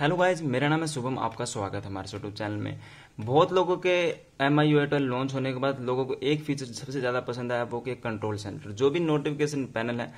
hello guys मेरा नाम है शुभम आपका स्वागत है हमारे यूट्यूब चैनल में बहुत लोगों के M I U Airtel launch होने के बाद लोगों को एक फीचर सबसे ज़्यादा पसंद आया वो कि कंट्रोल सेंटर जो भी नोटिफिकेशन पैनल है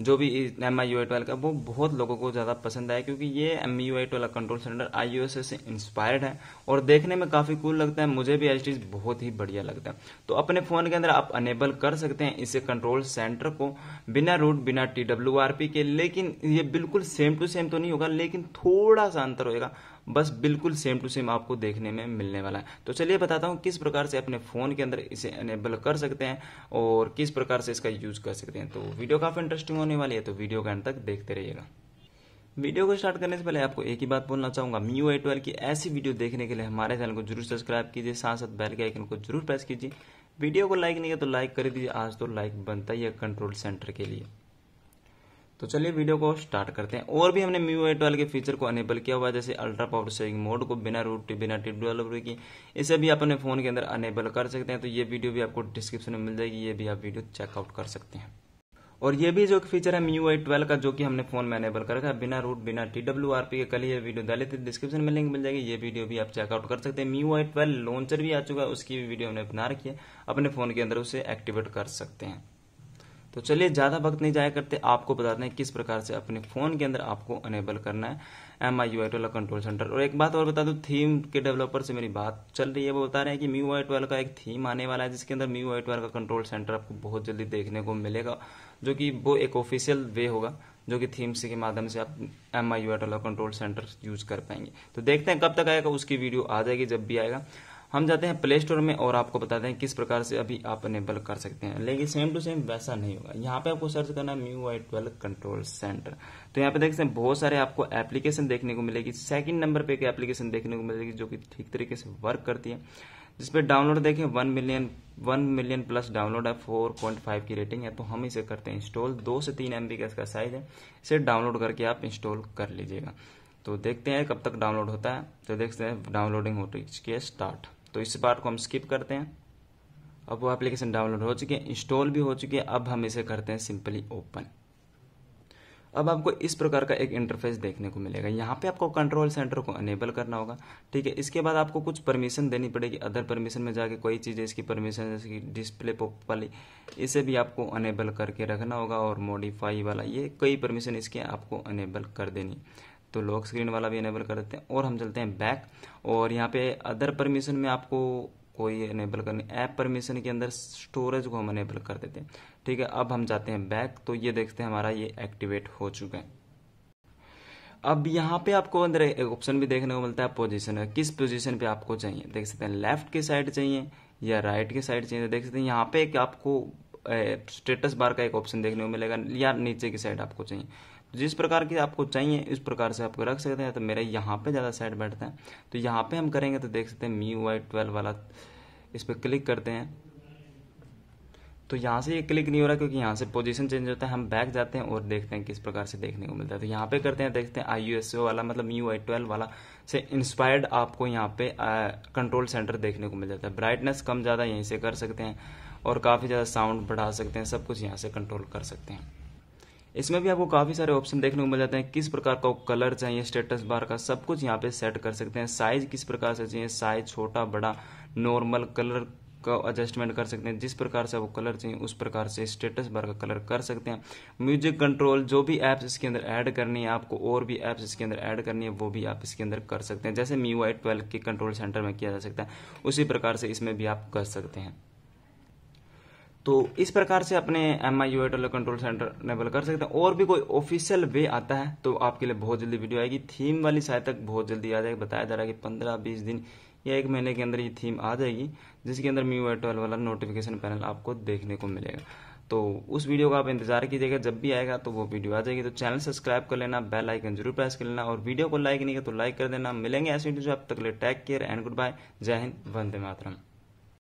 जो भी M I U I twelve का वो बहुत लोगों को ज़्यादा पसंद आया क्योंकि ये M U I twelve control centre I O S से इंस्पायर्ड है और देखने में काफ़ी कूल लगता है मुझे भी एच बहुत ही बढ़िया लगता है तो अपने फ़ोन के अंदर आप अनेबल कर सकते हैं इसे कंट्रोल सेंटर को बिना रूट बिना टी डब्ल्यू आर पी के लेकिन ये बिल्कुल सेम टू सेम तो नहीं होगा लेकिन थोड़ा सा अंतर होगा बस बिल्कुल सेम टू सेम आपको देखने में मिलने वाला है तो चलिए बताता हूँ किस प्रकार से अपने फ़ोन के अंदर इसे एनेबल कर सकते हैं और किस प्रकार से इसका यूज़ कर सकते हैं तो वीडियो काफ़ी इंटरेस्टिंग होने वाली है तो वीडियो का अंत तक देखते रहिएगा वीडियो को स्टार्ट करने से पहले आपको एक ही बात बोलना चाहूंगा मी ओ ट्वेल्व की ऐसी वीडियो देखने के लिए हमारे चैनल को जरूर सब्सक्राइब कीजिए साथ साथ बेल के आइकन को जरूर प्रेस कीजिए वीडियो को लाइक नहीं है तो लाइक कर दीजिए आज तो लाइक बनता ही है कंट्रोल सेंटर के लिए तो चलिए वीडियो को स्टार्ट करते हैं और भी हमने म्यू ए ट्वेल्व के फीचर को अनेबल किया हुआ है जैसे अल्ट्रा पावर सेविंग मोड को बिना रूट बिना टिप डेवलप की इसे भी अपने फोन के अंदर अनेबल कर सकते हैं तो ये वीडियो भी आपको डिस्क्रिप्शन में मिल जाएगी ये भी आप वीडियो चेकआउट कर सकते हैं और ये भी जो फीचर है म्यू आई ट्वेल्व का जो कि हमने फोन में अनेबल कर रखा है बिना रूट बिना टी डब्ल्यू आर पी के कल ये वीडियो डाले थे डिस्क्रिप्शन में लिंक मिल जाएगी ये वीडियो भी आप चेकआउट कर सकते हैं म्यू आई लॉन्चर भी आ चुका है उसकी भी वीडियो हमने बना रखी है अपने फोन के अंदर उसे एक्टिवेट कर सकते हैं तो चलिए ज़्यादा वक्त नहीं जाया करते आपको बता दें किस प्रकार से अपने फ़ोन के अंदर आपको अनेबल करना है M I U I control centre और एक बात और बता दो थीम के डेवलपर से मेरी बात चल रही है वो बता रहे हैं कि म्यू वाई ट्वेल्व का एक थीम आने वाला है जिसके अंदर म्यू आई ट्वेल्व का कंट्रोल सेंटर आपको बहुत जल्दी देखने को मिलेगा जो कि वो एक ऑफिशियल वे होगा जो कि थीम्स के माध्यम से आप M I U I control centre use कर पाएंगे तो देखते हैं कब तक आएगा उसकी वीडियो आ जाएगी जब भी आएगा हम जाते हैं प्ले स्टोर में और आपको बताते हैं किस प्रकार से अभी आप अनेबल कर सकते हैं लेकिन सेम टू सेम वैसा नहीं होगा यहाँ पे आपको सर्च करना है MIUI twelve control centre तो यहाँ पे देख सकते हैं बहुत सारे आपको एप्लीकेशन देखने को मिलेगी सेकंड नंबर पे एक एप्लीकेशन देखने को मिलेगी जो कि ठीक तरीके से वर्क करती है जिसपे डाउनलोड देखें one million one million plus download है फोर पॉइंट फाइव की रेटिंग है तो हम इसे करते हैं इंस्टॉल दो से तीन एम का इसका साइज है इसे डाउनलोड करके आप इंस्टॉल कर लीजिएगा तो देखते हैं कब तक डाउनलोड होता है तो देखते हैं डाउनलोडिंग हो चुकी है स्टार्ट तो इस पार्ट को हम स्किप करते हैं अब वो एप्लीकेशन डाउनलोड हो चुकी है इंस्टॉल भी हो चुकी है अब हम इसे करते हैं सिंपली ओपन अब आपको इस प्रकार का एक इंटरफेस देखने को मिलेगा यहाँ पे आपको कंट्रोल सेंटर को अनेबल करना होगा ठीक है इसके बाद आपको कुछ परमिशन देनी पड़ेगी अदर परमिशन में जाके कोई चीज़ इसकी परमिशन जैसे कि डिस्प्ले पॉप वाली इसे भी आपको अनेबल करके रखना होगा और मॉडिफाई वाला ये कई परमिशन इसके आपको अनेबल कर देनी तो लॉक स्क्रीन वाला भी इनेबल कर देते हैं और हम चलते हैं बैक और यहाँ पे अदर परमिशन में आपको कोई इनेबल करनी ऐप परमिशन के अंदर स्टोरेज को हम इनेबल कर देते हैं ठीक है अब हम जाते हैं बैक तो ये देखते हैं हमारा ये एक्टिवेट हो चुका है अब यहाँ पे आपको अंदर एक ऑप्शन भी देखने को मिलता है पोजीशन किस पोजीशन पे आपको चाहिए देख सकते हैं लेफ्ट के साइड चाहिए या राइट के साइड चाहिए देख सकते हैं यहाँ पे एक आपको स्टेटस बार का एक ऑप्शन देखने को मिलेगा या नीचे की साइड आपको चाहिए तो जिस प्रकार की आपको चाहिए इस प्रकार से आपको रख सकते हैं तो मेरा यहाँ पे ज़्यादा साइड बैठता है तो यहाँ पे हम करेंगे तो देख सकते हैं मी वाई ट्वेल्व वाला इस पर क्लिक करते हैं तो यहाँ से ये क्लिक नहीं हो रहा क्योंकि यहाँ से पोजीशन चेंज होता है हम बैक जाते हैं और देखते हैं किस प्रकार से देखने को मिलता है तो यहाँ पे करते हैं देखते हैं आई यू एस ओ वाला मतलब यू आई ट्वेल्व वाला से इंस्पायर्ड आपको यहाँ पे कंट्रोल सेंटर देखने को मिल जाता है ब्राइटनेस कम ज़्यादा यहीं से कर सकते हैं और काफ़ी ज़्यादा साउंड बढ़ा सकते हैं सब कुछ यहाँ से कंट्रोल कर सकते हैं इसमें भी आपको काफ़ी सारे ऑप्शन देखने को मिल जाते हैं किस प्रकार का कलर चाहिए स्टेटस बार का सब कुछ यहाँ पे सेट कर सकते हैं साइज किस प्रकार से चाहिए साइज छोटा बड़ा नॉर्मल कलर का एडजस्टमेंट कर सकते हैं जिस प्रकार से आपको कलर चाहिए उस प्रकार से स्टेटस बार का कलर कर सकते हैं म्यूजिक कंट्रोल जो भी एप्स इसके अंदर ऐड करनी है आपको और भी एप्स इसके अंदर ऐड करनी है वो भी आप इसके अंदर कर सकते हैं जैसे मी वाई ट्वेल्व के कंट्रोल सेंटर में किया जा सकता है उसी प्रकार से इसमें भी आप कर सकते हैं तो इस प्रकार से अपने M I U control centre enable कर सकते हैं और भी कोई ऑफिशियल वे आता है तो आपके लिए बहुत जल्दी वीडियो आएगी थीम वाली शायद तक बहुत जल्दी आ जाएगी बताया जा रहा है कि पंद्रह बीस दिन या एक महीने के अंदर ये थीम आ जाएगी जिसके अंदर मी वाई ट्वेल्व वाला नोटिफिकेशन पैनल आपको देखने को मिलेगा तो उस वीडियो का आप इंतजार कीजिएगा जब भी आएगा तो वो वीडियो आ जाएगी तो चैनल सब्सक्राइब कर लेना बेल आइकन जरूर प्रेस कर लेना और वीडियो को लाइक नहीं किया तो लाइक कर देना मिलेंगे ऐसे वीडियो जो आप तक ले take care and good bye जय हिंद वंदे मातरम